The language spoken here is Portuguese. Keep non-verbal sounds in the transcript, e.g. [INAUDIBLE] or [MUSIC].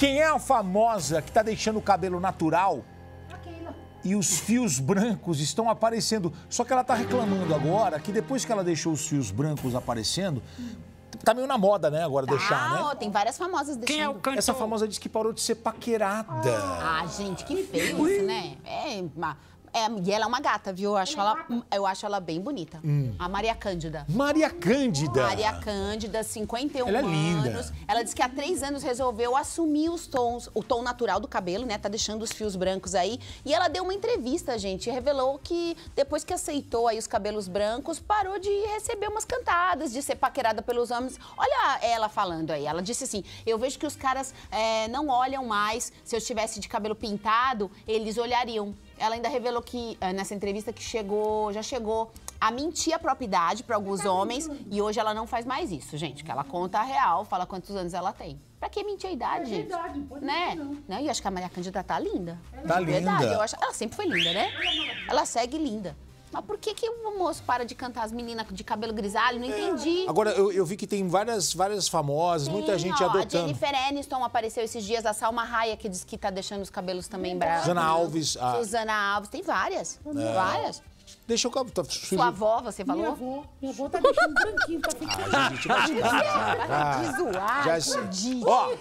Quem é a famosa que está deixando o cabelo natural e os fios brancos estão aparecendo. Só que ela está reclamando agora que depois que ela deixou os fios brancos aparecendo, tá meio na moda, né, agora tá, deixar, né? tem várias famosas deixando. Quem é o cantor? Essa famosa diz que parou de ser paquerada. Ah, gente, que feio isso, né? É, é, e ela é uma gata, viu? Eu acho ela, é eu acho ela bem bonita. Hum. A Maria Cândida. Maria Cândida. Maria Cândida, 51 ela é anos. Linda. Ela disse que há três anos resolveu assumir os tons, o tom natural do cabelo, né? Tá deixando os fios brancos aí. E ela deu uma entrevista, gente, revelou que depois que aceitou aí os cabelos brancos, parou de receber umas cantadas, de ser paquerada pelos homens. Olha ela falando aí. Ela disse assim: eu vejo que os caras é, não olham mais. Se eu estivesse de cabelo pintado, eles olhariam. Ela ainda revelou que, eh, nessa entrevista, que chegou, já chegou a mentir a propriedade para alguns tá homens. E hoje ela não faz mais isso, gente. Que ela conta a real, fala quantos anos ela tem. Pra que mentir a idade? É verdade, pode né? Não. não. Né? E acho que a Maria Cândida tá linda. Ela tá é linda. Verdade, eu acho... Ela sempre foi linda, né? Ela é segue linda. Mas por que, que o moço para de cantar as meninas de cabelo grisalho? Não é. entendi. Agora, eu, eu vi que tem várias, várias famosas, Sim, muita gente ó, adotando. A Jennifer Aniston apareceu esses dias, a Salma Raia, que diz que tá deixando os cabelos também brancos. Suzana Alves. A... Suzana Alves, tem várias, é. várias. Deixa eu... Tá, Sua avó, você falou? Minha avó. Minha avó tá deixando branquinho, tá ficando... Ah, gente, mas... [LAUGHS] ah, de zoar, já... Ó,